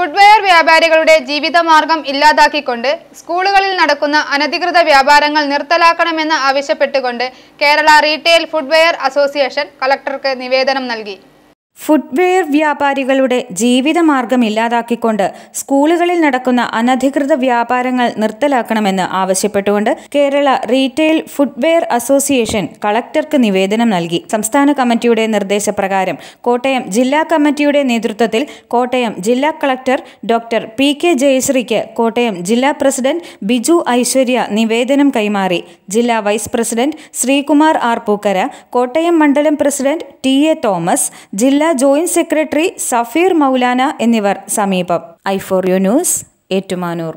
footwear വ്യാപാരികളുടെ ജീവിതമാർഗം ഇല്ലാതാക്കിക്കൊണ്ട് സ്കൂളുകളിൽ നടക്കുന്ന അനധികൃത വ്യാപാരങ്ങൾ നിർത്തലാക്കണമെന്ന് ആവശ്യപ്പെട്ടുകൊണ്ട് കേരള റീറ്റെയിൽ ഫുട്വെയർ അസോസിയേഷൻ കളക്ടർക്ക് നിവേദനം നൽകി ഫുട്വെയർ വ്യാപാരികളുടെ ജീവിതമാർഗം ഇല്ലാതാക്കിക്കൊണ്ട് സ്കൂളുകളിൽ നടക്കുന്ന അനധികൃത വ്യാപാരങ്ങൾ നിർത്തലാക്കണമെന്ന് ആവശ്യപ്പെട്ടുകൊണ്ട് കേരള റീറ്റെയിൽ ഫുട്വെയർ അസോസിയേഷൻ കളക്ടർക്ക് നിവേദനം നൽകി സംസ്ഥാന കമ്മിറ്റിയുടെ നിർദ്ദേശപ്രകാരം കോട്ടയം ജില്ലാ കമ്മിറ്റിയുടെ നേതൃത്വത്തിൽ കോട്ടയം ജില്ലാ കളക്ടർ ഡോക്ടർ പി കെ ജയശ്രീക്ക് കോട്ടയം ജില്ലാ പ്രസിഡന്റ് ബിജു ഐശ്വര്യ നിവേദനം കൈമാറി ജില്ലാ vice president Sreekumar R Pookkara Kottayam മണ്ഡലം പ്രസിഡന്റ് ടി എ തോമസ് ജില്ലാ ജോയിന്റ് സെക്രട്ടറി സഫീർ മൗലാന എന്നിവർ സമീപം I four U news Ettumanoor